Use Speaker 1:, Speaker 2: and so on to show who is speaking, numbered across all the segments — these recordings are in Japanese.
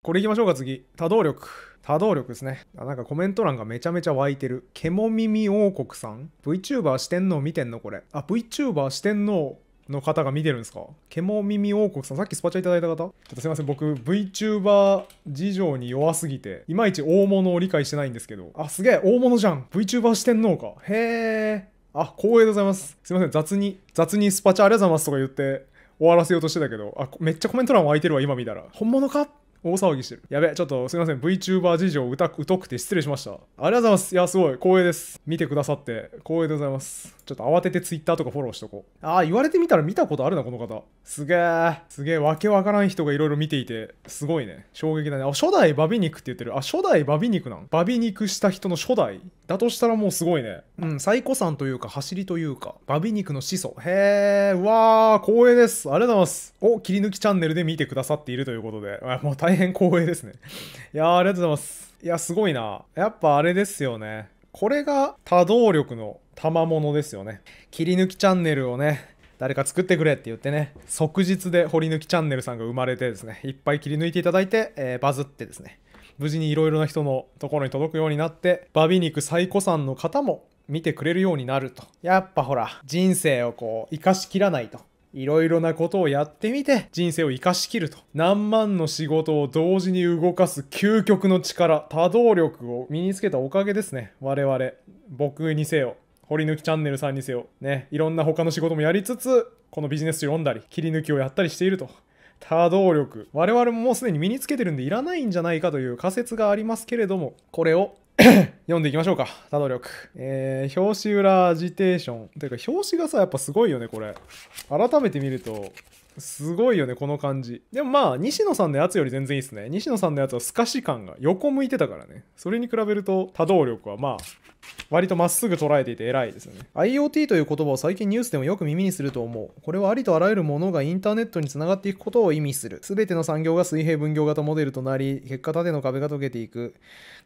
Speaker 1: これいきましょうか次多動力多動力ですねあなんかコメント欄がめちゃめちゃ湧いてるケモ耳王国さん VTuber 四天王見てんのこれあ VTuber 四天王の方が見てるんですかケモ耳王国さん、さっきスパチャいただいた方ちょっとすいません、僕 VTuber 事情に弱すぎて、いまいち大物を理解してないんですけど、あ、すげえ、大物じゃん !VTuber 四天王かへえあ、光栄でございます。すいません、雑に、雑にスパチャありがとうございますとか言って終わらせようとしてたけど、あ、めっちゃコメント欄湧いてるわ、今見たら。本物か大騒ぎしてる。やべ、ちょっとすいません。VTuber 事情疎くて失礼しました。ありがとうございます。いや、すごい。光栄です。見てくださって、光栄でございます。ちょっと慌てて Twitter とかフォローしとこう。ああ、言われてみたら見たことあるな、この方。すげえ。すげえ、わけわからん人がいろいろ見ていて、すごいね。衝撃だね。あ、初代バビ肉って言ってる。あ、初代バビ肉なんバビ肉した人の初代だとしたらもうすごいね。うん、サイコさんというか、走りというか、バビ肉の始祖。へえ、うわー、光栄です。ありがとうございます。お、切り抜きチャンネルで見てくださっているということで。あもう大変変光栄ですね。いやありがとうございます。いや、すごいな。やっぱあれですよね。これが多動力の賜物ですよね。切り抜きチャンネルをね、誰か作ってくれって言ってね、即日で掘り抜きチャンネルさんが生まれてですね、いっぱい切り抜いていただいて、えー、バズってですね、無事にいろいろな人のところに届くようになって、バビ肉最古さんの方も見てくれるようになると。やっぱほら、人生をこう、生かしきらないと。いろいろなことをやってみて人生を生かしきると何万の仕事を同時に動かす究極の力多動力を身につけたおかげですね我々僕にせよ掘り抜きチャンネルさんにせよねいろんな他の仕事もやりつつこのビジネスを読んだり切り抜きをやったりしていると多動力我々ももうすでに身につけてるんでいらないんじゃないかという仮説がありますけれどもこれを 読んでいきましょうか。多動力。えー、表紙裏アジテーション。ていうか、表紙がさ、やっぱすごいよね、これ。改めて見ると、すごいよね、この感じ。でもまあ、西野さんのやつより全然いいっすね。西野さんのやつは透かし感が横向いてたからね。それに比べると、多動力はまあ、割とまっすぐ捉えていて偉いですよね。IoT という言葉を最近ニュースでもよく耳にすると思う。これはありとあらゆるものがインターネットにつながっていくことを意味する。すべての産業が水平分業型モデルとなり、結果縦の壁が解けていく。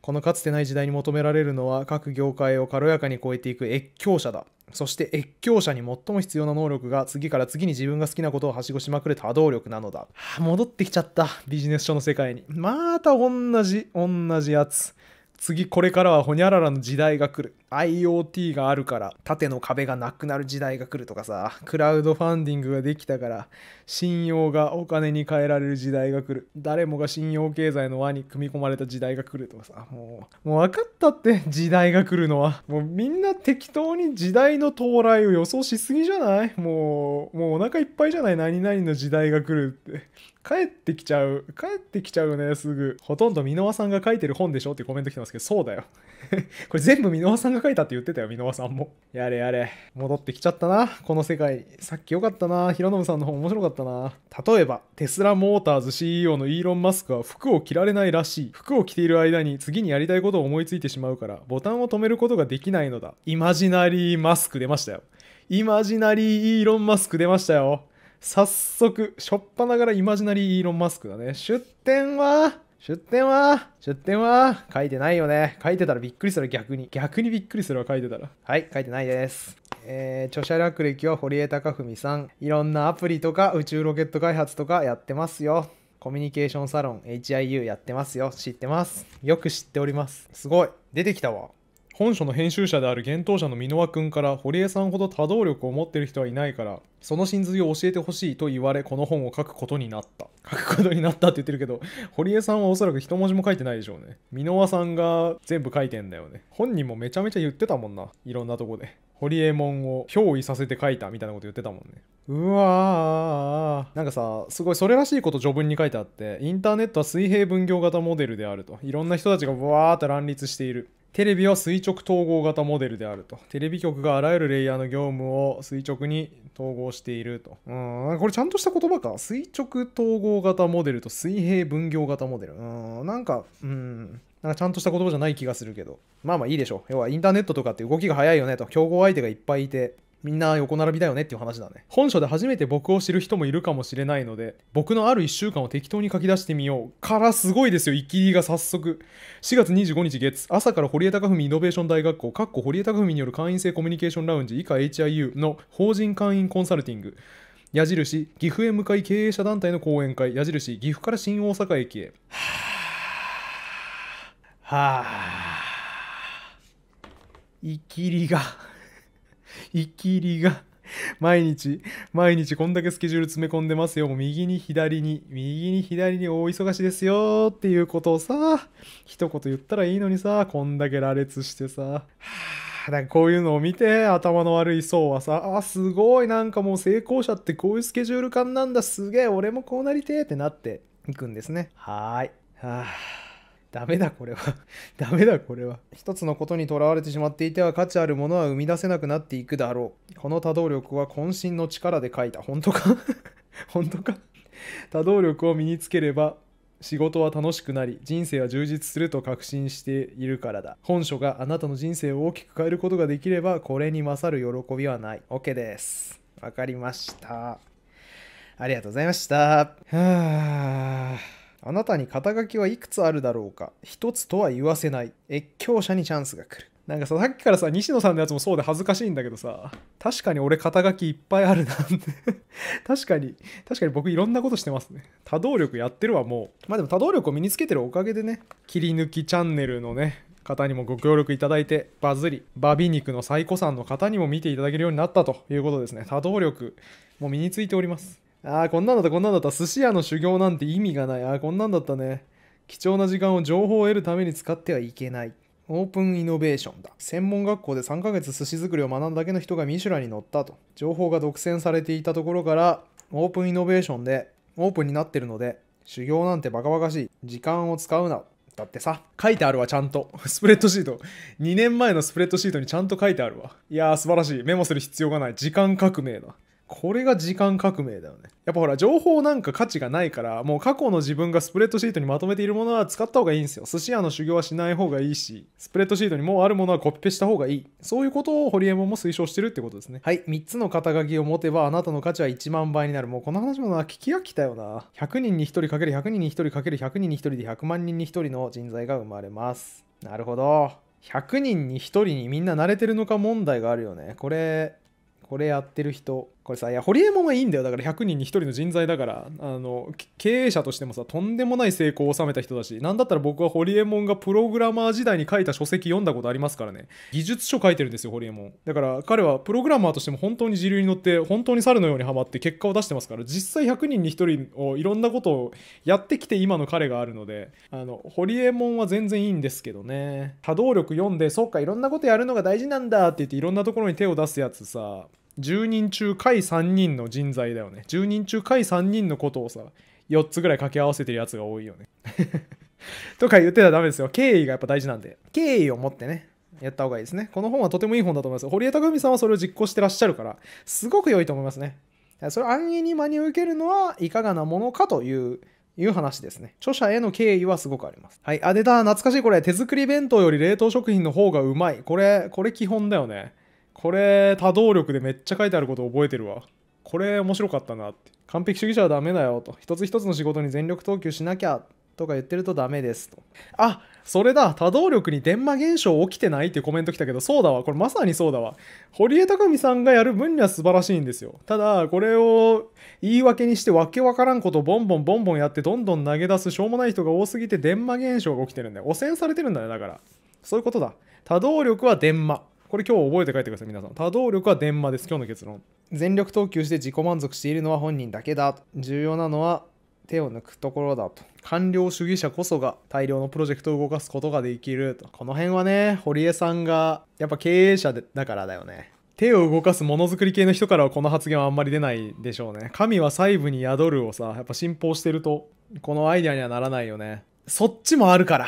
Speaker 1: このかつてない時代に求められるのは、各業界を軽やかに超えていく越境者だ。そして越境者に最も必要な能力が次から次に自分が好きなことをはしごしまくる多動力なのだ。はあ、戻ってきちゃった。ビジネス書の世界に。また同じ、同じやつ。次これからはほにゃららの時代が来る IoT があるから縦の壁がなくなる時代が来るとかさクラウドファンディングができたから信用がお金に変えられる時代が来る誰もが信用経済の輪に組み込まれた時代が来るとかさもうもう分かったって時代が来るのはもうみんな適当に時代の到来を予想しすぎじゃないもうもうお腹いっぱいじゃない何々の時代が来るって帰ってきちゃう。帰ってきちゃうよね、すぐ。ほとんど箕輪さんが書いてる本でしょってコメント来てますけど、そうだよ。これ全部箕輪さんが書いたって言ってたよ、箕輪さんも。やれやれ。戻ってきちゃったな、この世界。さっきよかったな、平野さんの本面白かったな。例えば、テスラモーターズ CEO のイーロン・マスクは服を着られないらしい。服を着ている間に次にやりたいことを思いついてしまうから、ボタンを止めることができないのだ。イマジナリーマスク出ましたよ。イマジナリーイーロン・マスク出ましたよ。早速、しょっぱながらイマジナリーイーロン・マスクだね。出店は出店は出店は書いてないよね。書いてたらびっくりする、逆に。逆にびっくりするわ、書いてたら。はい、書いてないです。えー、著者略歴は堀江貴文さん。いろんなアプリとか宇宙ロケット開発とかやってますよ。コミュニケーションサロン HIU やってますよ。知ってます。よく知っております。すごい。出てきたわ。本書の編集者である幻冬者の箕輪君から堀江さんほど多動力を持ってる人はいないからその真髄を教えてほしいと言われこの本を書くことになった書くことになったって言ってるけど堀江さんはおそらく一文字も書いてないでしょうね箕輪さんが全部書いてんだよね本人もめちゃめちゃ言ってたもんないろんなとこで堀江門を憑依させて書いたみたいなこと言ってたもんねうわーなんかさすごいそれらしいこと序文に書いてあってインターネットは水平分業型モデルであるといろんな人たちがわーって乱立しているテレビは垂直統合型モデルであると。テレビ局があらゆるレイヤーの業務を垂直に統合していると。うん、これちゃんとした言葉か。垂直統合型モデルと水平分業型モデル。うん、なんか、うん。なんかちゃんとした言葉じゃない気がするけど。まあまあいいでしょう。要はインターネットとかって動きが早いよねと。競合相手がいっぱいいて、みんな横並びだよねっていう話だね。本書で初めて僕を知る人もいるかもしれないので、僕のある1週間を適当に書き出してみよう。からすごいですよ、イキリが早速。4月25日月、朝から堀江貴文イノベーション大学校、かっこ堀江貴文による会員制コミュニケーションラウンジ以下 HIU の法人会員コンサルティング。矢印、岐阜へ向かい経営者団体の講演会。矢印、岐阜から新大阪駅へ。ははあ。いきりが。生きりが、毎日、毎日こんだけスケジュール詰め込んでますよ。右に左に、右に左に大忙しですよっていうことをさ、一言言ったらいいのにさ、こんだけ羅列してさ。はあ、なんかこういうのを見て頭の悪い層はさ、あ、すごいなんかもう成功者ってこういうスケジュール感なんだ。すげえ、俺もこうなりてえってなっていくんですね。はーい。はあダメだこれは ダメだこれは一つのことにとらわれてしまっていては価値あるものは生み出せなくなっていくだろうこの多動力は渾身の力で書いた本当か 本当か多動力を身につければ仕事は楽しくなり人生は充実すると確信しているからだ本書があなたの人生を大きく変えることができればこれに勝る喜びはない OK ですわかりましたありがとうございましたはああなたに肩書きはいくつあるだろうか一つとは言わせない越境者にチャンスが来るなんかささっきからさ西野さんのやつもそうで恥ずかしいんだけどさ確かに俺肩書きいっぱいあるなんて 確かに確かに僕いろんなことしてますね多動力やってるわもうまあでも多動力を身につけてるおかげでね切り抜きチャンネルのね方にもご協力いただいてバズりバビ肉の最古さんの方にも見ていただけるようになったということですね多動力も身についておりますああ、こんなんだった、こんなんだった。寿司屋の修行なんて意味がない。ああ、こんなんだったね。貴重な時間を情報を得るために使ってはいけない。オープンイノベーションだ。専門学校で3ヶ月寿司作りを学んだだけの人がミシュランに乗ったと。情報が独占されていたところから、オープンイノベーションで、オープンになってるので、修行なんてバカバカしい。時間を使うな。だってさ、書いてあるわ、ちゃんと。スプレッドシート。2年前のスプレッドシートにちゃんと書いてあるわ。いやー、素晴らしい。メモする必要がない。時間革命だ。これが時間革命だよね。やっぱほら、情報なんか価値がないから、もう過去の自分がスプレッドシートにまとめているものは使った方がいいんですよ。寿司屋の修行はしない方がいいし、スプレッドシートにもうあるものはコピペした方がいい。そういうことをホリエモンも推奨してるってことですね。はい、3つの肩書きを持てば、あなたの価値は1万倍になる。もうこの話もな、聞き飽きたよな。100人に1人かける100人に1人かける100人に1人で100万人に1人の人材が生まれます。なるほど。100人に1人にみんな慣れてるのか問題があるよね。これ、これやってる人これさいや堀エモ門はいいんだよだから100人に1人の人材だからあの経営者としてもさとんでもない成功を収めた人だしなんだったら僕は堀エモ門がプログラマー時代に書いた書籍読んだことありますからね技術書書いてるんですよ堀エモ門だから彼はプログラマーとしても本当に自流に乗って本当に猿のようにハマって結果を出してますから実際100人に1人をいろんなことをやってきて今の彼があるのであの堀エモ門は全然いいんですけどね多動力読んでそっかいろんなことやるのが大事なんだって言っていろんなところに手を出すやつさ10人中下位3人の人材だよね10人中下位3人のことをさ4つぐらい掛け合わせてるやつが多いよね とか言ってたらダメですよ敬意がやっぱ大事なんで敬意を持ってねやった方がいいですねこの本はとてもいい本だと思います堀江匠さんはそれを実行してらっしゃるからすごく良いと思いますねそれを安易に真に受けるのはいかがなものかといういう話ですね。著者への敬意はすごくあります。はい。あ、出た。懐かしい。これ、手作り弁当より冷凍食品の方がうまい。これ、これ基本だよね。これ多動力でめっちゃ書いてあること覚えてるわこれ面白かったなって完璧主義者はダメだよと一つ一つの仕事に全力投球しなきゃとか言ってるとダメですとあそれだ多動力に電マ現象起きてないっていうコメント来たけどそうだわこれまさにそうだわ堀江貴美さんがやる分には素晴らしいんですよただこれを言い訳にしてわけわからんことをボンボンボンボンやってどんどん投げ出すしょうもない人が多すぎて電マ現象が起きてるんだよ汚染されてるんだよだからそういうことだ多動力は電話これ今日覚えて帰ってください、皆さん。多動力は電マです、今日の結論。全力投球して自己満足しているのは本人だけだ。重要なのは手を抜くところだと官僚主義者こそが大量のプロジェクトを動かすことができるとこの辺はね堀江さんがやっぱ経営者だからだよね手を動かすものづくり系の人からはこの発言はあんまり出ないでしょうね神は細部に宿るをさやっぱ信奉してるとこのアイデアにはならないよねそっちもあるから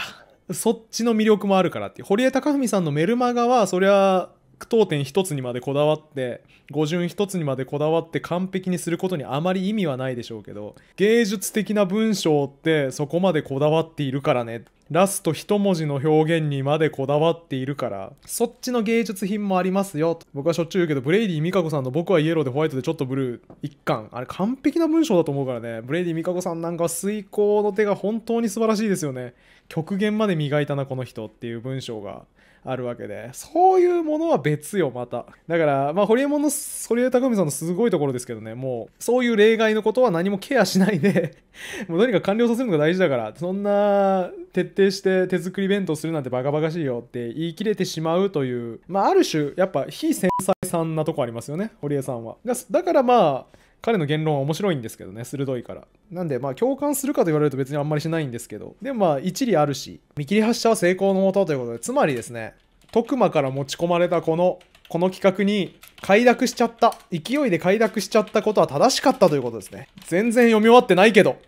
Speaker 1: そっちの魅力もあるからって堀江貴文さんのメルマガはそりゃ句読点一つにまでこだわって語順一つにまでこだわって完璧にすることにあまり意味はないでしょうけど芸術的な文章ってそこまでこだわっているからねラスト一文字の表現にまでこだわっているからそっちの芸術品もありますよと僕はしょっちゅう言うけどブレイディ・ミカコさんの「僕はイエローでホワイトでちょっとブルー」一巻あれ完璧な文章だと思うからねブレイディ・ミカコさんなんかは遂行の手が本当に素晴らしいですよね極限まで磨いたなこの人っていう文章があるわけでそういうものは別よまただからまあ堀江門の堀江匠さんのすごいところですけどねもうそういう例外のことは何もケアしないで もうとにかく完了させるのが大事だからそんな徹底して手作り弁当するなんてバカバカしいよって言い切れてしまうというまあある種やっぱ非繊細さんなとこありますよね堀江さんはだからまあ彼の言論は面白いんですけどね鋭いからなんでまあ共感するかと言われると別にあんまりしないんですけどでもまあ一理あるし見切り発車は成功のもとということでつまりですね徳間から持ち込まれたこのこの企画に快諾しちゃった勢いで快諾しちゃったことは正しかったということですね全然読み終わってないけど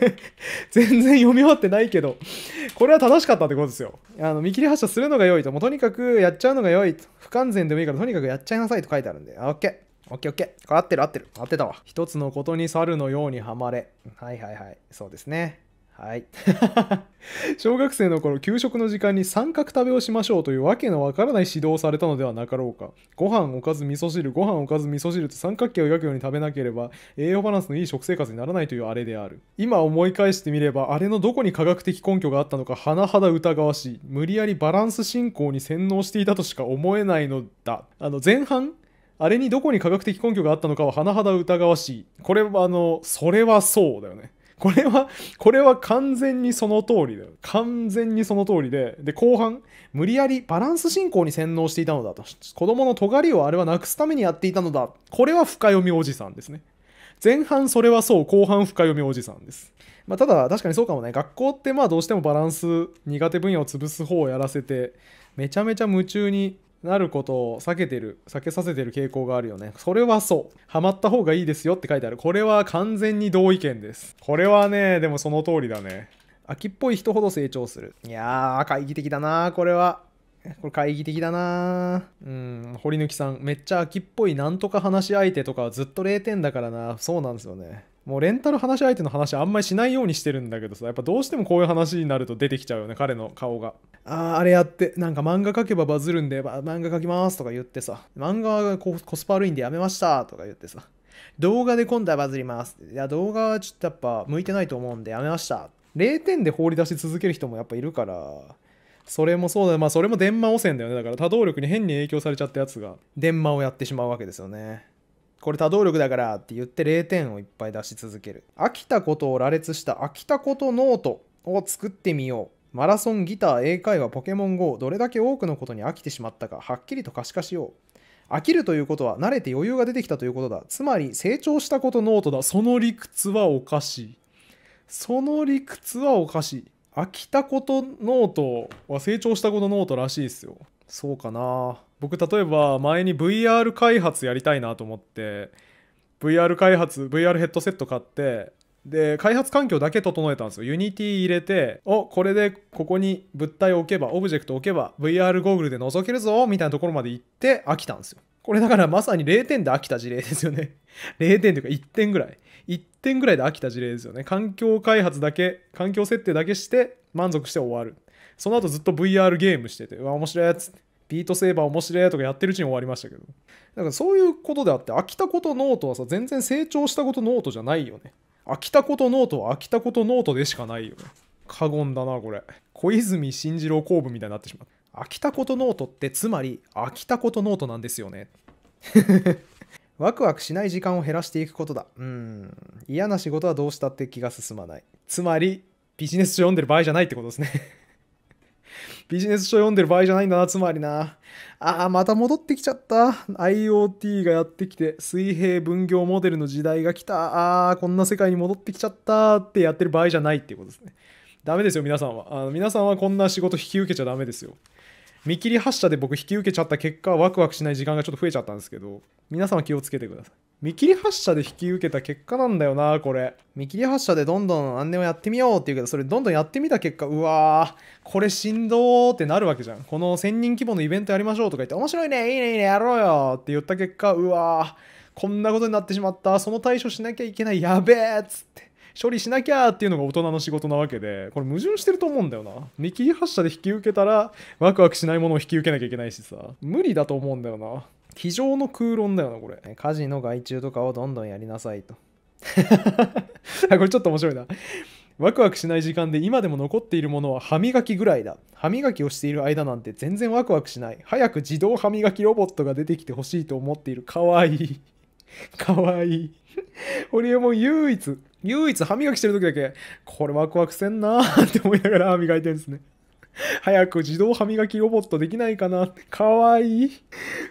Speaker 1: 全然読み終わってないけどこれは正しかったってことですよあの見切り発車するのが良いともうとにかくやっちゃうのが良いと不完全でもいいからとにかくやっちゃいなさいと書いてあるんで OK オッケーオッケー。合ってる合ってる。合ってたわ。一つのことに猿のようにはまれ。はいはいはい。そうですね。はい。小学生の頃、給食の時間に三角食べをしましょうというわけのわからない指導をされたのではなかろうか。ご飯、おかず、味噌汁、ご飯、おかず、味噌汁と三角形を描くように食べなければ、栄養バランスのいい食生活にならないというあれである。今思い返してみれば、あれのどこに科学的根拠があったのか、甚だ疑わしい。無理やりバランス進行に洗脳していたとしか思えないのだ。あの、前半あれにどこに科学的根拠があったのかは甚だ疑わしい。これは、あの、それはそうだよね。これは、これは完全にその通りだよ。完全にその通りで。で、後半、無理やりバランス進行に洗脳していたのだと。子供の尖りをあれはなくすためにやっていたのだ。これは深読みおじさんですね。前半それはそう、後半深読みおじさんです。まあ、ただ、確かにそうかもね。学校ってまあどうしてもバランス、苦手分野を潰す方をやらせて、めちゃめちゃ夢中になることを避けてる避けさせてる傾向があるよねそれはそうハマった方がいいですよって書いてあるこれは完全に同意見ですこれはねでもその通りだね秋っぽい人ほど成長するいやー懐疑的だなこれはこれ懐疑的だなうん堀抜さんめっちゃ秋っぽいなんとか話し相手とかはずっと0点だからなそうなんですよねもうレンタル話し相手の話あんまりしないようにしてるんだけどさやっぱどうしてもこういう話になると出てきちゃうよね彼の顔があああれやってなんか漫画描けばバズるんで漫画描きますとか言ってさ漫画がコスパ悪いんでやめましたとか言ってさ動画で今度はバズりますいや動画はちょっとやっぱ向いてないと思うんでやめました0点で放り出し続ける人もやっぱいるからそれもそうだまあそれも電話汚染だよねだから多動力に変に影響されちゃったやつが電話をやってしまうわけですよねこれ多動力だからって言って0点をいっぱい出し続ける飽きたことを羅列した飽きたことノートを作ってみようマラソンギター英会話ポケモン GO どれだけ多くのことに飽きてしまったかはっきりと可視化しよう飽きるということは慣れて余裕が出てきたということだつまり成長したことノートだその理屈はおかしいその理屈はおかしい飽きたことノートは成長したことノートらしいですよそうかな僕例えば前に VR 開発やりたいなと思って VR 開発 VR ヘッドセット買ってで開発環境だけ整えたんですよユニティ入れておこれでここに物体置けばオブジェクト置けば VR ゴーグルで覗けるぞみたいなところまで行って飽きたんですよこれだからまさに0点で飽きた事例ですよね0 点というか1点ぐらい1点ぐらいで飽きた事例ですよね環境開発だけ環境設定だけして満足して終わるその後ずっと VR ゲームしてて、うわ、面白いやつビートセーバー面白いとかやってるうちに終わりましたけど。だからそういうことであって、飽きたことノートはさ、全然成長したことノートじゃないよね。飽きたことノートは飽きたことノートでしかないよね。過言だな、これ。小泉進次郎公文みたいになってしまう。飽きたことノートってつまり飽きたことノートなんですよね。ワクワクしない時間を減らしていくことだ。うん。嫌な仕事はどうしたって気が進まない。つまり、ビジネス書読んでる場合じゃないってことですねビジネス書読んでる場合じゃないんだな、つまりな。ああ、また戻ってきちゃった。IoT がやってきて、水平分業モデルの時代が来た。ああ、こんな世界に戻ってきちゃったってやってる場合じゃないっていうことですね。ダメですよ、皆さんは。あの皆さんはこんな仕事引き受けちゃダメですよ。見切り発車で僕引き受けちゃった結果、ワクワクしない時間がちょっと増えちゃったんですけど、皆さんは気をつけてください。見切り発車で引き受けた結果なんだよな、これ。見切り発車でどんどん何でもやってみようっていうけど、それどんどんやってみた結果、うわー、これしんどーってなるわけじゃん。この1000人規模のイベントやりましょうとか言って、面白いね、いいね、いいね、やろうよって言った結果、うわー、こんなことになってしまった、その対処しなきゃいけない、やべえっつって。処理しなきゃっていうのが大人の仕事なわけでこれ矛盾してると思うんだよな見切り発車で引き受けたらワクワクしないものを引き受けなきゃいけないしさ無理だと思うんだよな机上の空論だよな、これ。家事の外注とかをどんどんやりなさいと。これちょっと面白いな。ワクワクしない時間で今でも残っているものは歯磨きぐらいだ。歯磨きをしている間なんて全然ワクワクしない。早く自動歯磨きロボットが出てきてほしいと思っている。かわいい。かわいい。俺はもう唯一、唯一歯磨きしてる時だけ、これワクワクせんなーって思いながら歯磨いてるんですね。早く自動歯磨きロボットできないかな。かわいい。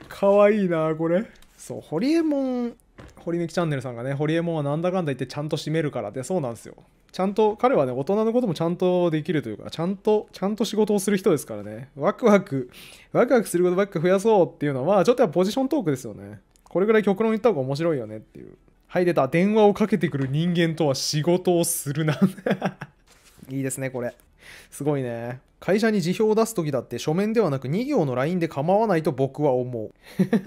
Speaker 1: かわいいな、これ。そう、ホリエモン、ホリネキチャンネルさんがね、ホリエモンはなんだかんだ言ってちゃんと締めるからで、そうなんですよ。ちゃんと、彼はね、大人のこともちゃんとできるというか、ちゃんと、ちゃんと仕事をする人ですからね。ワクワク、ワクワクすることばっか増やそうっていうのは、ちょっとやっぱポジショントークですよね。これぐらい極論言った方が面白いよねっていう。はい、出た。電話をかけてくる人間とは仕事をするな。いいですね、これ。すごいね。会社に辞表を出す時だって書面ではなく2行の LINE で構わないと僕は思う。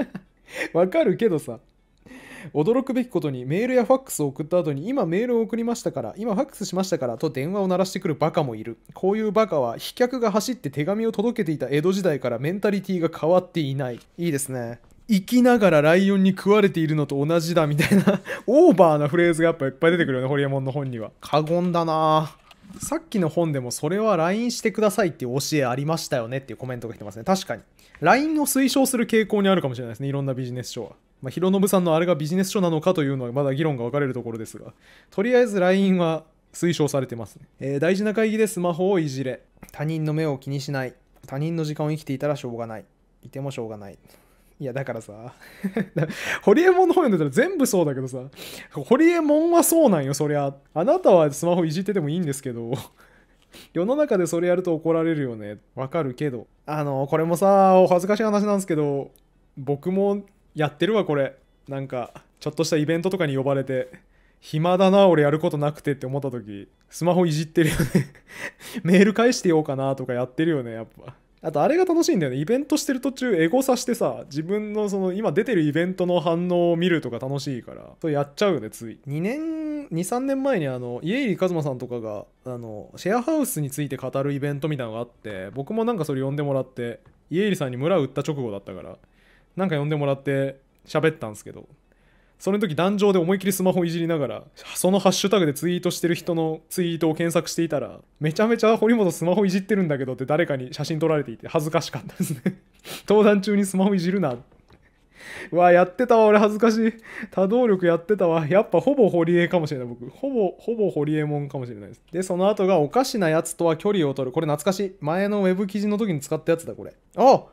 Speaker 1: わかるけどさ。驚くべきことにメールやファックスを送った後に今メールを送りましたから今ファックスしましたからと電話を鳴らしてくるバカもいるこういうバカは飛脚が走って手紙を届けていた江戸時代からメンタリティーが変わっていないいいですね生きながらライオンに食われているのと同じだみたいな オーバーなフレーズがやっぱいっぱい出てくるよねホリエモンの本には過言だなさっきの本でもそれは LINE してくださいっていう教えありましたよねっていうコメントが来てますね。確かに。LINE を推奨する傾向にあるかもしれないですね。いろんなビジネス書は。まあ、ノブさんのあれがビジネス書なのかというのはまだ議論が分かれるところですが、とりあえず LINE は推奨されてますね。えー、大事な会議でスマホをいじれ。他人の目を気にしない。他人の時間を生きていたらしょうがない。いてもしょうがない。いやだからさ ホリエモンの本読んでたら全部そうだけどさホリエモンはそうなんよそりゃあなたはスマホいじっててもいいんですけど 世の中でそれやると怒られるよねわかるけどあのこれもさお恥ずかしい話なんですけど僕もやってるわこれなんかちょっとしたイベントとかに呼ばれて暇だな俺やることなくてって思った時スマホいじってるよね メール返してようかなとかやってるよねやっぱあとあれが楽しいんだよね。イベントしてる途中、エゴさしてさ、自分のその今出てるイベントの反応を見るとか楽しいから、それやっちゃうよね、つい。2年、2、3年前にあの、家入一馬さんとかが、あの、シェアハウスについて語るイベントみたいなのがあって、僕もなんかそれ呼んでもらって、家入さんに村を売った直後だったから、なんか呼んでもらって喋ったんですけど、その時壇上で思いっきりスマホいじりながらそのハッシュタグでツイートしてる人のツイートを検索していたらめちゃめちゃ堀本スマホいじってるんだけどって誰かに写真撮られていて恥ずかしかったですね 登壇中にスマホいじるなう わやってたわ俺恥ずかしい多動力やってたわやっぱほぼ堀江かもしれない僕ほぼほぼ堀江もんかもしれないですでその後がおかしなやつとは距離を取るこれ懐かしい前のウェブ記事の時に使ったやつだこれあ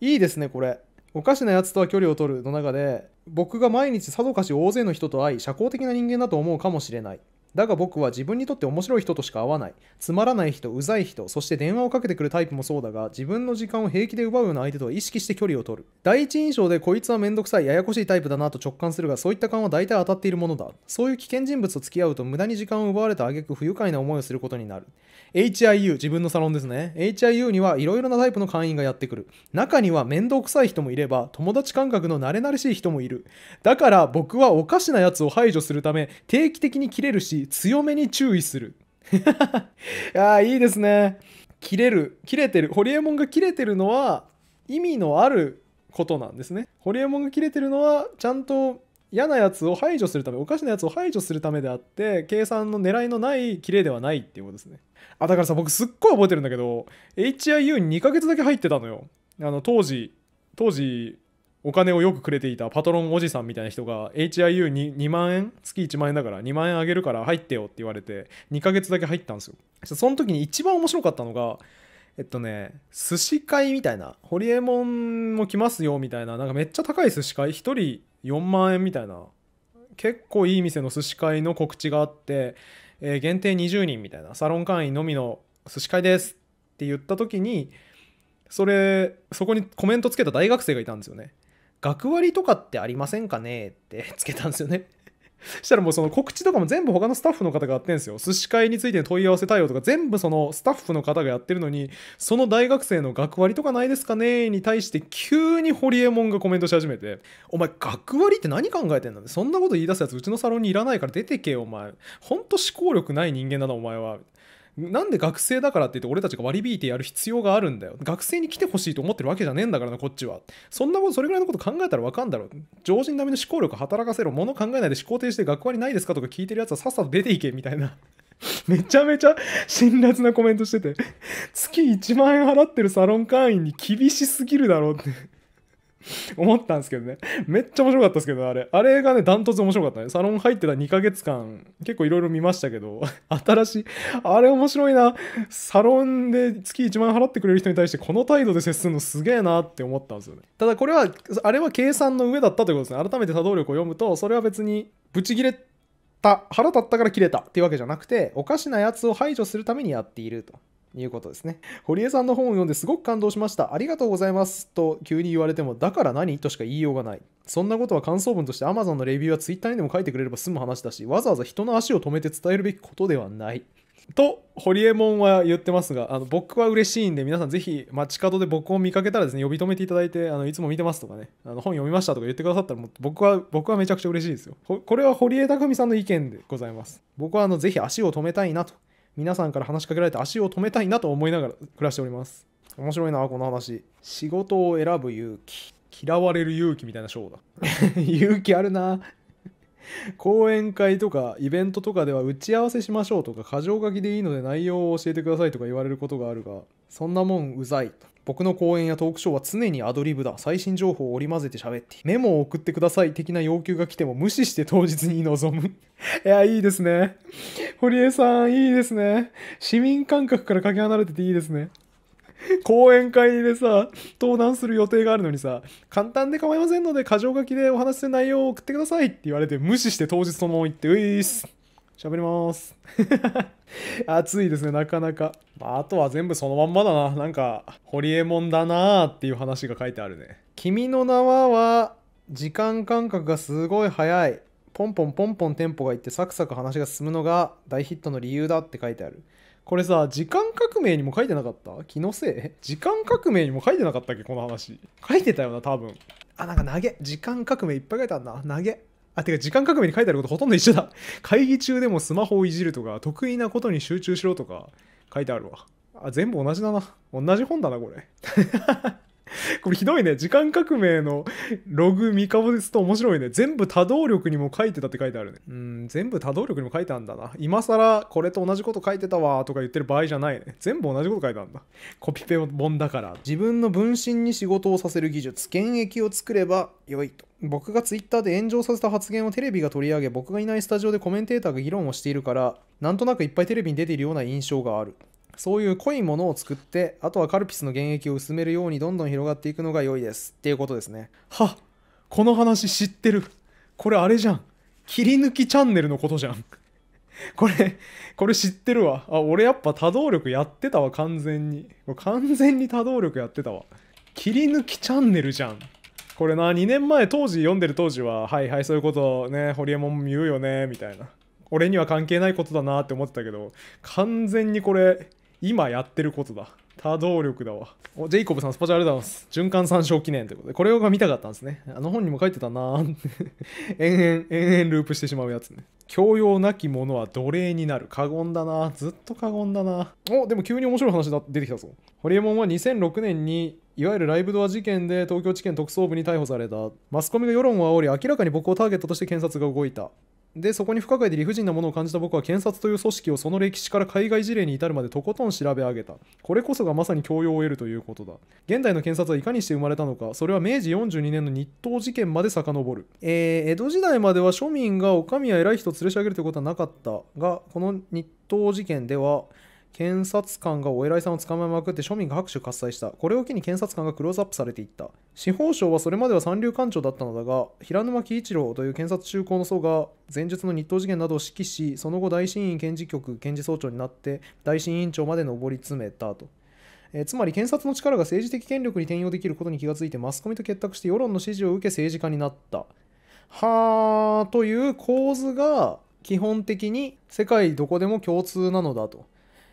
Speaker 1: いいですねこれおかしなやつとは距離を取るの中で僕が毎日さぞかし大勢の人と会い社交的な人間だと思うかもしれないだが僕は自分にとって面白い人としか会わない。つまらない人、うざい人、そして電話をかけてくるタイプもそうだが、自分の時間を平気で奪うような相手とは意識して距離を取る。第一印象でこいつはめんどくさい、ややこしいタイプだなと直感するが、そういった感は大体当たっているものだ。そういう危険人物と付き合うと無駄に時間を奪われた挙句不愉快な思いをすることになる。HIU、自分のサロンですね。HIU にはいろいろなタイプの会員がやってくる。中には面倒くさい人もいれば、友達感覚の慣れ慣れしい人もいる。だから僕はおかしなやつを排除するため、定期的に切れるし、強めに注意する。ああ、いいですね。切れる、切れてる、ホリエモンが切れてるのは意味のあることなんですね。ホリエモンが切れてるのはちゃんと嫌なやつを排除するためおかしなやつを排除するためであって計算の狙いのないキレではないっていうことですねあだからさ僕すっごい覚えてるんだけど HIU に2ヶ月だけ入ってたのよあの当時当時お金をよくくれていたパトロンおじさんみたいな人が HIU に2万円月1万円だから2万円あげるから入ってよって言われて2ヶ月だけ入ったんですよその時に一番面白かったのがえっとね寿司会みたいなホリエモンも来ますよみたいななんかめっちゃ高い寿司会1人4万円みたいな結構いい店の寿司会の告知があって、えー、限定20人みたいなサロン会員のみの寿司会ですって言った時にそれそこにコメントつけた大学生がいたんですよね学割とかってありませんかねって つけたんですよね したらもうその告知とかも全部他のスタッフの方がやってるんですよ。寿司会についての問い合わせ対応とか全部そのスタッフの方がやってるのに、その大学生の学割とかないですかねに対して急にホリエモンがコメントし始めて、お前学割って何考えてんだそんなこと言い出すやつうちのサロンにいらないから出てけよお前。ほんと思考力ない人間だなお前は。なんで学生だからって言って俺たちが割り引いてやる必要があるんだよ。学生に来てほしいと思ってるわけじゃねえんだからな、こっちは。そんなこと、それぐらいのこと考えたらわかんだろ。常人並みの思考力働かせろ。物考えないで思考停止で学割ないですかとか聞いてるやつはさっさと出ていけ、みたいな。めちゃめちゃ辛辣なコメントしてて、月1万円払ってるサロン会員に厳しすぎるだろうって。思ったんですけどね。めっちゃ面白かったですけど、あれ。あれがね、ダントツ面白かったね。サロン入ってた2ヶ月間、結構いろいろ見ましたけど、新しい、あれ面白いな。サロンで月1万円払ってくれる人に対して、この態度で接するのすげえなって思ったんですよね。ただこれは、あれは計算の上だったということですね。改めて作動力を読むと、それは別に、ブチギレた、腹立ったから切れたっていうわけじゃなくて、おかしなやつを排除するためにやっていると。いうことですね。堀江さんの本を読んですごく感動しました。ありがとうございます。と急に言われても、だから何としか言いようがない。そんなことは感想文として Amazon のレビューは Twitter にでも書いてくれれば済む話だし、わざわざ人の足を止めて伝えるべきことではない。と、ホリエモンは言ってますが、あの僕は嬉しいんで、皆さんぜひ街角で僕を見かけたらですね、呼び止めていただいて、あのいつも見てますとかね、あの本読みましたとか言ってくださったらもう僕は、僕はめちゃくちゃ嬉しいですよ。これは堀江匠さんの意見でございます。僕はあのぜひ足を止めたいなと皆さんから話しかけられて足を止めたいなと思いながら暮らしております。面白いな、この話。仕事を選ぶ勇気。嫌われる勇気みたいな章だ。勇気あるな。講演会とかイベントとかでは打ち合わせしましょうとか、箇条書きでいいので内容を教えてくださいとか言われることがあるが、そんなもんうざいと。僕の講演やトークショーは常にアドリブだ。最新情報を織り交ぜて喋って。メモを送ってください的な要求が来ても無視して当日に臨む。いや、いいですね。堀江さん、いいですね。市民感覚からかけ離れてていいですね。講演会でさ、登壇する予定があるのにさ、簡単で構いませんので、箇条書きでお話しする内容を送ってくださいって言われて、無視して当日そのまま行って、ういーす。喋ります。暑いですね、なかなか。あとは全部そのまんまだな。なんか、ホリエモンだなーっていう話が書いてあるね。君の名は、時間間隔がすごい早い。ポンポンポンポンテンポがいってサクサク話が進むのが大ヒットの理由だって書いてある。これさ、時間革命にも書いてなかった気のせい時間革命にも書いてなかったっけこの話。書いてたよな、多分。あ、なんか投げ。時間革命いっぱい書いてあるな。投げ。あ、てか時間革命に書いてあることほとんど一緒だ。会議中でもスマホをいじるとか、得意なことに集中しろとか書いてあるわ。あ、全部同じだな。同じ本だな、これ。これひどいね。時間革命のログ見ですと面白いね。全部多動力にも書いてたって書いてあるね。うん、全部多動力にも書いてあるんだな。今更これと同じこと書いてたわとか言ってる場合じゃないね。全部同じこと書いてあるんだ。コピペ本だから。自分の分身に仕事をさせる技術、現役を作れば良いと。僕が Twitter で炎上させた発言をテレビが取り上げ、僕がいないスタジオでコメンテーターが議論をしているから、なんとなくいっぱいテレビに出ているような印象がある。そういう濃いものを作ってあとはカルピスの原液を薄めるようにどんどん広がっていくのが良いですっていうことですねはこの話知ってるこれあれじゃん切り抜きチャンネルのことじゃん これこれ知ってるわあ俺やっぱ多動力やってたわ完全に完全に多動力やってたわ切り抜きチャンネルじゃんこれな2年前当時読んでる当時ははいはいそういうことねホリエモンも言うよねみたいな俺には関係ないことだなって思ってたけど完全にこれ今やってることだ。多動力だわ。お、ジェイコブさん、スパチャありがとうございます。循環参照記念ということで、これが見たかったんですね。あの本にも書いてたなぁって延々、延々ループしてしまうやつね。教養なき者は奴隷になる。過言だなずっと過言だなお、でも急に面白い話だ出てきたぞ。ホリエモンは2006年にいわゆるライブドア事件で東京地検特捜部に逮捕された。マスコミが世論を煽り、明らかに僕をターゲットとして検察が動いた。でそこに不可解で理不尽なものを感じた僕は検察という組織をその歴史から海外事例に至るまでとことん調べ上げたこれこそがまさに教養を得るということだ現代の検察はいかにして生まれたのかそれは明治42年の日東事件まで遡る、えー、江戸時代までは庶民がお上や偉い人を連れ上げるということはなかったがこの日東事件では検察官がお偉いさんを捕まえまくって庶民が拍手喝采した。これを機に検察官がクローズアップされていった。司法省はそれまでは三流官庁だったのだが、平沼喜一郎という検察中高の層が前述の日東事件などを指揮し、その後大審院検事局検事総長になって、大審院長まで上り詰めたと。えつまり検察の力が政治的権力に転用できることに気がついてマスコミと結託して世論の支持を受け政治家になった。はーという構図が基本的に世界どこでも共通なのだと。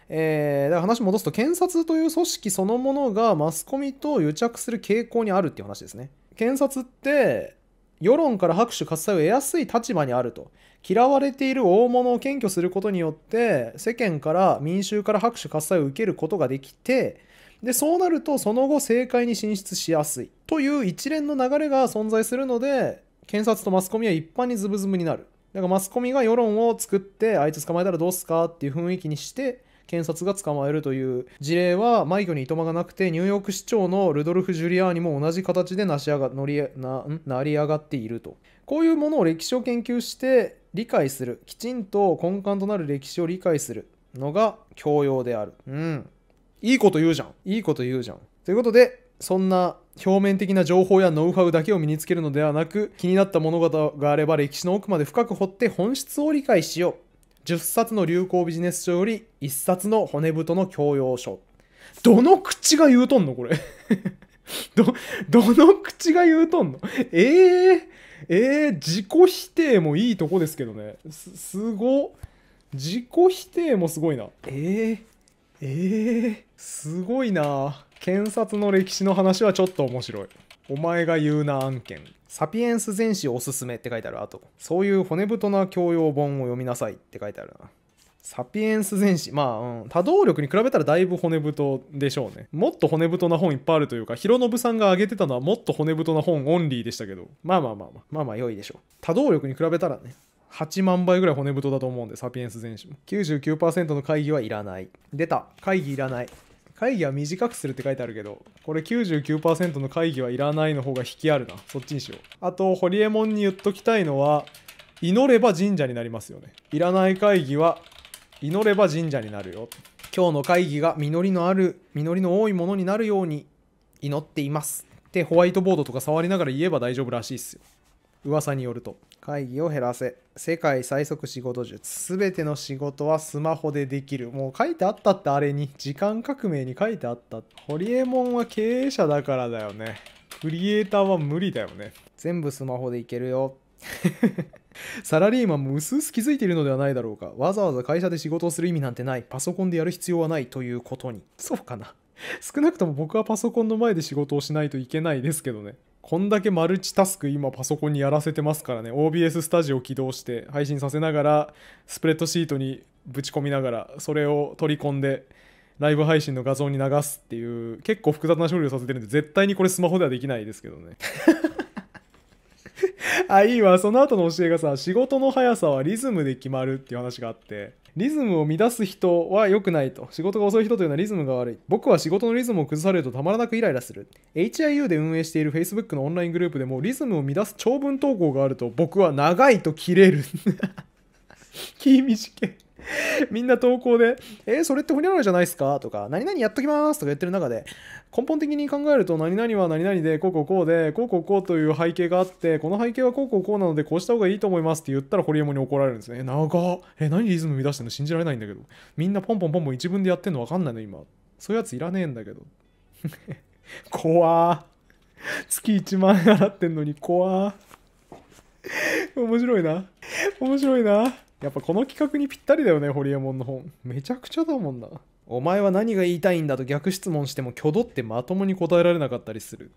Speaker 1: えー、だから話戻すと検察という組織そのものがマスコミと癒着する傾向にあるっていう話ですね検察って世論から拍手喝采を得やすい立場にあると嫌われている大物を検挙することによって世間から民衆から拍手喝采を受けることができてでそうなるとその後政界に進出しやすいという一連の流れが存在するので検察とマスコミは一般にズブズブになるだからマスコミが世論を作ってあいつ捕まえたらどうすかっていう雰囲気にして検察が捕まえるという事例は迷子にいとまがなくてニューヨーク市長のルドルフ・ジュリアーニも同じ形で成し上が乗りな成り上がっているとこういうものを歴史を研究して理解するきちんと根幹となる歴史を理解するのが教養であるうんいいこと言うじゃんいいこと言うじゃんということでそんな表面的な情報やノウハウだけを身につけるのではなく気になった物事があれば歴史の奥まで深く掘って本質を理解しよう10冊の流行ビジネス書より1冊の骨太の教養書。どの口が言うとんのこれ ど、どの口が言うとんのえー、えー、自己否定もいいとこですけどね。す、すご。自己否定もすごいな。えー、えー、すごいな。検察の歴史の話はちょっと面白い。お前が言うな案件。サピエンス全史おすすめって書いてある。あと、そういう骨太な教養本を読みなさいって書いてあるな。サピエンス全史。まあ、うん、多動力に比べたらだいぶ骨太でしょうね。もっと骨太な本いっぱいあるというか、ノブさんが挙げてたのはもっと骨太な本オンリーでしたけど、まあまあまあまあ、まあまあ良いでしょう。多動力に比べたらね、8万倍ぐらい骨太だと思うんで、サピエンス全史も。99%の会議はいらない。出た。会議いらない。会議は短くするって書いてあるけど、これ99%の会議はいらないの方が引きあるな。そっちにしよう。あと、ホリエモンに言っときたいのは、祈れば神社になりますよね。いらない会議は、祈れば神社になるよ。今日の会議が実りのある、実りの多いものになるように祈っています。ってホワイトボードとか触りながら言えば大丈夫らしいっすよ。噂によると会議を減らせ世界最速仕事術全ての仕事はスマホでできるもう書いてあったってあれに時間革命に書いてあったホリエモンは経営者だからだよねクリエイターは無理だよね全部スマホでいけるよ サラリーマンも薄々気づいているのではないだろうかわざわざ会社で仕事をする意味なんてないパソコンでやる必要はないということにそうかな少なくとも僕はパソコンの前で仕事をしないといけないですけどねこんだけマルチタスク今パソコンにやらせてますからね OBS スタジオ起動して配信させながらスプレッドシートにぶち込みながらそれを取り込んでライブ配信の画像に流すっていう結構複雑な処理をさせてるんで絶対にこれスマホではできないですけどね あ、いいわ。その後の教えがさ、仕事の速さはリズムで決まるっていう話があって、リズムを乱す人は良くないと。仕事が遅い人というのはリズムが悪い。僕は仕事のリズムを崩されるとたまらなくイライラする。HIU で運営している Facebook のオンライングループでもリズムを乱す長文投稿があると僕は長いと切れる。気短い。みんな投稿で、えー、それってホにゃららじゃないですかとか、何々やっときますとか言ってる中で、根本的に考えると、何々は何々で、こうこうこうで、こうこうこうという背景があって、この背景はこうこうこうなので、こうした方がいいと思いますって言ったら、ホリエモンに怒られるんですね。長っ。え、何リズム乱してんの信じられないんだけど。みんなポンポンポンポン一文でやってんの分かんないの、今。そういうやついらねえんだけど。怖月1万円払ってんのに怖面白いな。面白いな。やっぱこの企画にぴったりだよね、ホリエモンの本。めちゃくちゃだもんな。お前は何が言いたいんだと逆質問しても、挙動ってまともに答えられなかったりする。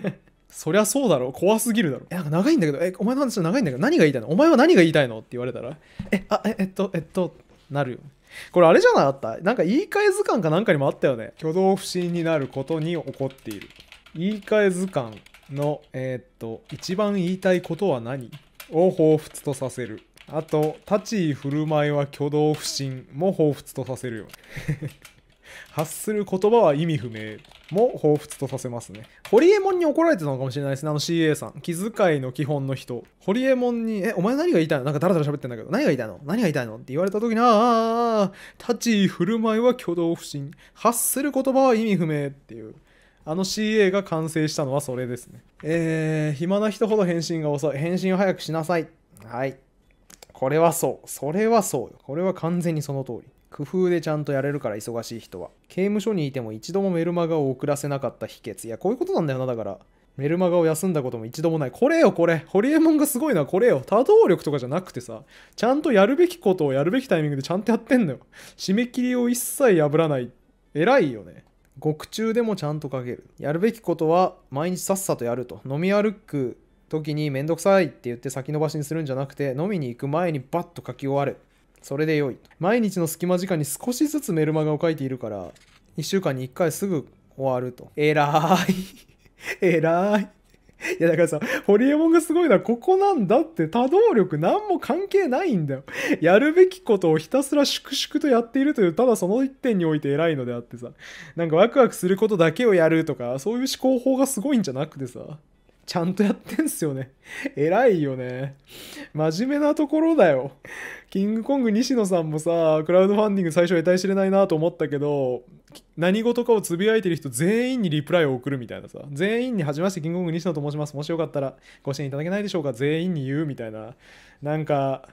Speaker 1: そりゃそうだろ怖すぎるだろえなんか長いんだけどえお前の話長いんだけど何が言いたいのお前は何が言いたいのって言われたらえあええっとえっとなるよこれあれじゃないあったなんか言い換え図鑑かなんかにもあったよね挙動不審になることに起こっている言い換え図鑑のえー、っと一番言いたいことは何を彷彿とさせるあと、立ち居振る舞いは挙動不審も彷彿とさせるよね。発する言葉は意味不明も彷彿とさせますね。ホリエモンに怒られてたのかもしれないですね、あの CA さん。気遣いの基本の人。ホリエモンに、え、お前何が言いたいのなんかダラダラ喋ってんだけど、何が言いたいの何が言いたいのって言われた時に、ああ、立ち居振る舞いは挙動不審。発する言葉は意味不明っていう。あの CA が完成したのはそれですね。えー、暇な人ほど返信が遅い。返信を早くしなさい。はい。これはそう。それはそうよ。これは完全にその通り。工夫でちゃんとやれるから忙しい人は。刑務所にいても一度もメルマガを送らせなかった秘訣。いや、こういうことなんだよな、だから。メルマガを休んだことも一度もない。これよ、これ。ホリエモンがすごいのはこれよ。多動力とかじゃなくてさ、ちゃんとやるべきことをやるべきタイミングでちゃんとやってんのよ。締め切りを一切破らない。偉いよね。獄中でもちゃんと書ける。やるべきことは毎日さっさとやると。飲み歩く時にめんどくさいって言って先延ばしにするんじゃなくて飲みに行く前にバッと書き終わるそれで良い毎日の隙間時間に少しずつメルマガを書いているから1週間に1回すぐ終わるとえらいえら いいやだからさ、ホリエモンがすごいのはここなんだって多動力何も関係ないんだよ。やるべきことをひたすら粛々とやっているという、ただその一点において偉いのであってさ、なんかワクワクすることだけをやるとか、そういう思考法がすごいんじゃなくてさ、ちゃんとやってんすよね。偉いよね。真面目なところだよ。キングコング西野さんもさ、クラウドファンディング最初得体知れないなと思ったけど、何事かをつぶやいてる人全員にリプライを送るみたいなさ、全員に、はじめまして、キングコング西野と申します。もしよかったらご支援いただけないでしょうか全員に言うみたいな。なんか、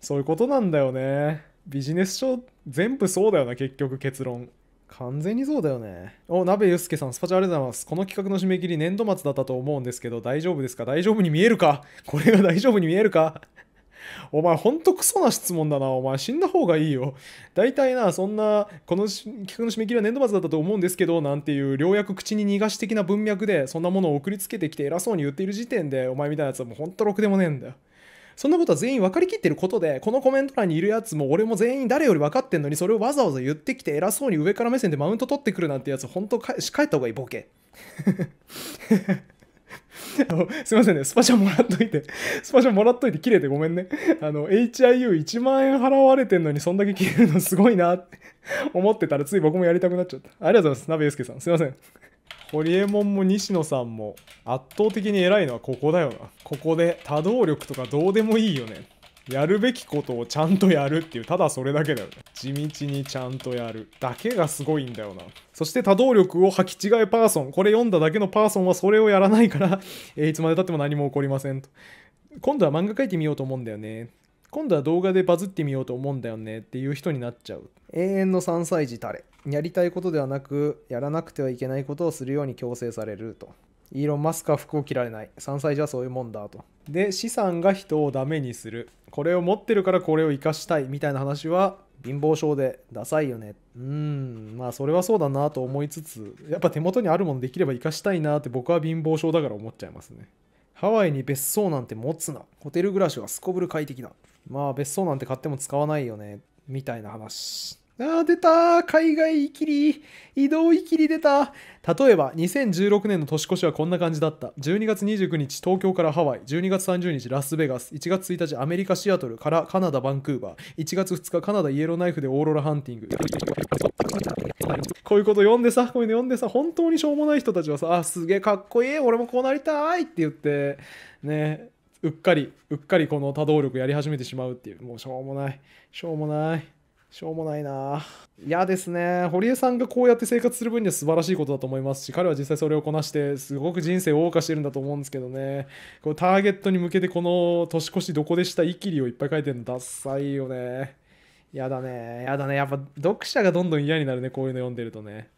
Speaker 1: そういうことなんだよね。ビジネス書全部そうだよな、結局結論。完全にそうだよね。お、鍋ゆすけさん、スパチャありがとうございます。この企画の締め切り、年度末だったと思うんですけど、大丈夫ですか大丈夫に見えるか これが大丈夫に見えるかお前ほんとクソな質問だな。お前死んだ方がいいよ。大体な、そんな、この企画の締め切りは年度末だったと思うんですけど、なんていう、ようやく口に逃がし的な文脈で、そんなものを送りつけてきて偉そうに言っている時点で、お前みたいなやつはもうほんとろくでもねえんだよ。そんなことは全員分かりきってることでこのコメント欄にいるやつも俺も全員誰より分かってんのにそれをわざわざ言ってきて偉そうに上から目線でマウント取ってくるなんてやつ本当か帰った方がいいボケあの すいませんね、スパチャもらっといて、スパチャもらっといて、切れでごめんね。あの、HIU1 万円払われてんのに、そんだけ切れるのすごいなって思ってたら、つい僕もやりたくなっちゃった。ありがとうございます、鍋スケさん。すいません。ホリエモンも西野さんも圧倒的に偉いのはここだよな。ここで多動力とかどうでもいいよね。やるべきことをちゃんとやるっていう、ただそれだけだよね。地道にちゃんとやる。だけがすごいんだよな。そして多動力を履き違えパーソン。これ読んだだけのパーソンはそれをやらないからえいつまでたっても何も起こりませんと。今度は漫画描いてみようと思うんだよね。今度は動画でバズってみようと思うんだよねっていう人になっちゃう永遠の3歳児タレやりたいことではなくやらなくてはいけないことをするように強制されるとイーロン・マスクは服を着られない3歳児はそういうもんだとで資産が人をダメにするこれを持ってるからこれを生かしたいみたいな話は貧乏症でダサいよねうんまあそれはそうだなと思いつつやっぱ手元にあるものできれば生かしたいなって僕は貧乏症だから思っちゃいますねハワイに別荘なんて持つなホテル暮らしはすこぶる快適だまあ別荘なんて買っても使わないよねみたいな話ああ、出た海外行きり移動行きり出た例えば、2016年の年越しはこんな感じだった。12月29日、東京からハワイ。12月30日、ラスベガス。1月1日、アメリカ・シアトルからカナダ・バンクーバー。1月2日、カナダ・イエローナイフでオーロラハンティング。こういうこと読んでさ、こういうの読んでさ、本当にしょうもない人たちはさ、あ、すげえかっこいい、俺もこうなりたいって言って、ね、うっかりうっかりこの多動力やり始めてしまうっていうもうしょうもないしょうもないしょうもないな嫌ですね堀江さんがこうやって生活する分には素晴らしいことだと思いますし彼は実際それをこなしてすごく人生を謳歌してるんだと思うんですけどねこターゲットに向けてこの年越しどこでしたイキリをいっぱい書いてるのダサいよねやだねやだねやっぱ読者がどんどん嫌になるねこういうの読んでるとね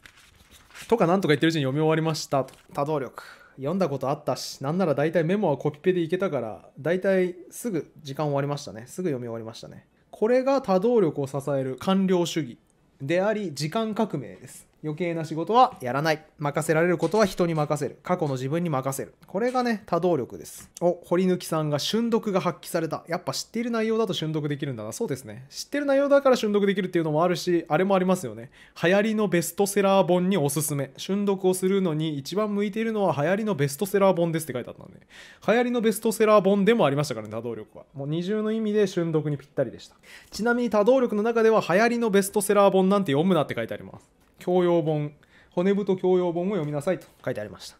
Speaker 1: とかなんとか言ってるうちに読み終わりましたと多動力読んだことあったし、なんなら大体メモはコピペでいけたから、大体すぐ時間終わりましたね。すぐ読み終わりましたね。これが多動力を支える官僚主義であり、時間革命です。余計な仕事はやらない。任せられることは人に任せる。過去の自分に任せる。これがね、多動力です。お、堀抜さんが瞬読が発揮された。やっぱ知っている内容だと瞬読できるんだな。そうですね。知ってる内容だから瞬読できるっていうのもあるし、あれもありますよね。流行りのベストセラー本におすすめ。瞬読をするのに一番向いているのは流行りのベストセラー本ですって書いてあったので。流行りのベストセラー本でもありましたからね、多動力は。もう二重の意味で瞬読にぴったりでした。ちなみに多動力の中では流行りのベストセラー本なんて読むなって書いてあります。教養本骨太教養本を読みなさいと書いてありました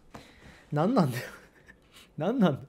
Speaker 1: 何なんだよ何なんだ